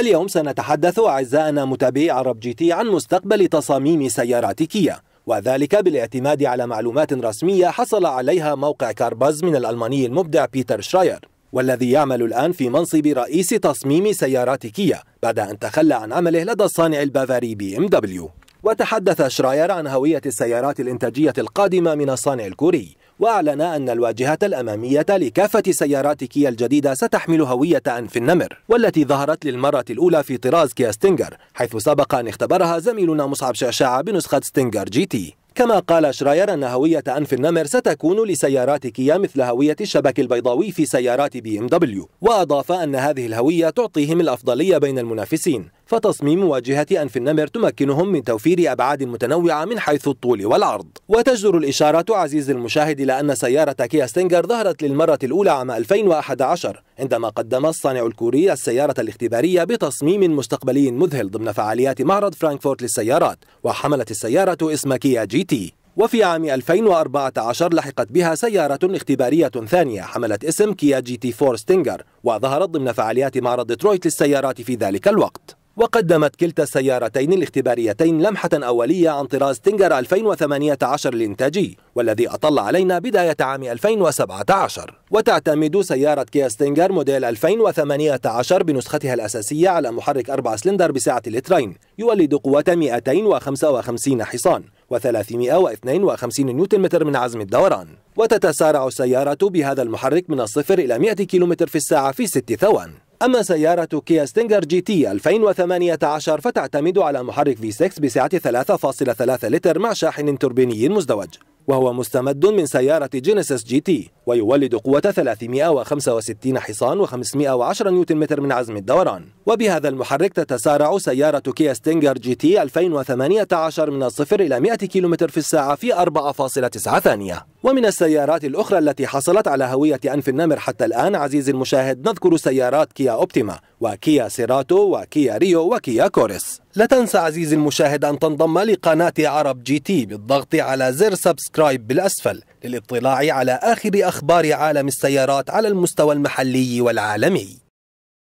اليوم سنتحدث أعزائنا متابعي عرب جي تي عن مستقبل تصاميم سيارات كيا وذلك بالاعتماد على معلومات رسمية حصل عليها موقع كارباز من الألماني المبدع بيتر شراير والذي يعمل الآن في منصب رئيس تصميم سيارات كيا بعد أن تخلى عن عمله لدى الصانع البافاري بي ام دبليو وتحدث شراير عن هوية السيارات الإنتاجية القادمة من الصانع الكوري وأعلن أن الواجهة الأمامية لكافة سيارات كيا الجديدة ستحمل هوية أنف النمر والتي ظهرت للمرة الأولى في طراز كيا ستينجر حيث سبق أن اختبرها زميلنا مصعب شعشاع بنسخة ستينجر جي تي كما قال شراير أن هوية أنف النمر ستكون لسيارات كيا مثل هوية الشبك البيضاوي في سيارات بي ام دبليو وأضاف أن هذه الهوية تعطيهم الأفضلية بين المنافسين فتصميم واجهة أنف النمر تمكنهم من توفير أبعاد متنوعة من حيث الطول والعرض وتجدر الإشارة عزيز المشاهد إلى أن سيارة كيا ستينجر ظهرت للمرة الأولى عام 2011 عندما قدم الصانع الكوري السيارة الاختبارية بتصميم مستقبلي مذهل ضمن فعاليات معرض فرانكفورت للسيارات وحملت السيارة اسم كيا جي تي وفي عام 2014 لحقت بها سيارة اختبارية ثانية حملت اسم كيا جي تي 4 ستينجر وظهرت ضمن فعاليات معرض ديترويت للسيارات في ذلك الوقت وقدمت كلتا السيارتين الاختباريتين لمحة أولية عن طراز تينجر 2018 الإنتاجي والذي أطل علينا بداية عام 2017 وتعتمد سيارة كيا ستينجر موديل 2018 بنسختها الأساسية على محرك أربع سلندر بسعة لترين يولد قوة 255 حصان و352 نيوتن متر من عزم الدوران وتتسارع السيارة بهذا المحرك من الصفر إلى 100 كيلومتر في الساعة في ست ثوان أما سيارة كيا ستينجر جي تي 2018 فتعتمد على محرك V6 بسعة 3.3 لتر مع شاحن توربيني مزدوج وهو مستمد من سيارة جينيسيس جي تي ويولد قوة 365 حصان و510 نيوتن متر من عزم الدوران وبهذا المحرك تتسارع سيارة كيا ستينجر جي تي 2018 من الصفر إلى 100 كيلومتر في الساعة في 4.9 ثانية ومن السيارات الأخرى التي حصلت على هوية أنف النمر حتى الآن عزيزي المشاهد نذكر سيارات كيا أوبتيما وكيا سيراتو وكيا ريو وكيا كوريس لا تنسى عزيزي المشاهد أن تنضم لقناة عرب جي تي بالضغط على زر سبسكرايب بالأسفل للاطلاع على آخر أخبار عالم السيارات على المستوى المحلي والعالمي